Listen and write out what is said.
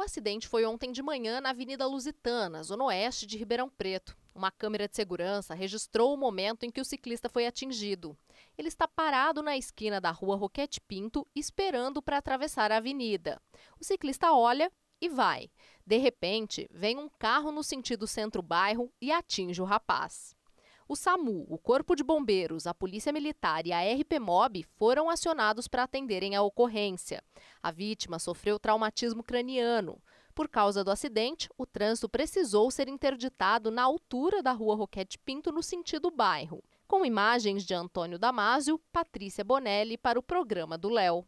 O acidente foi ontem de manhã na Avenida Lusitana, zona oeste de Ribeirão Preto. Uma câmera de segurança registrou o momento em que o ciclista foi atingido. Ele está parado na esquina da rua Roquete Pinto, esperando para atravessar a avenida. O ciclista olha e vai. De repente, vem um carro no sentido centro-bairro e atinge o rapaz. O SAMU, o Corpo de Bombeiros, a Polícia Militar e a RPMOB foram acionados para atenderem a ocorrência. A vítima sofreu traumatismo craniano. Por causa do acidente, o trânsito precisou ser interditado na altura da rua Roquete Pinto, no sentido bairro. Com imagens de Antônio Damásio, Patrícia Bonelli para o programa do Léo.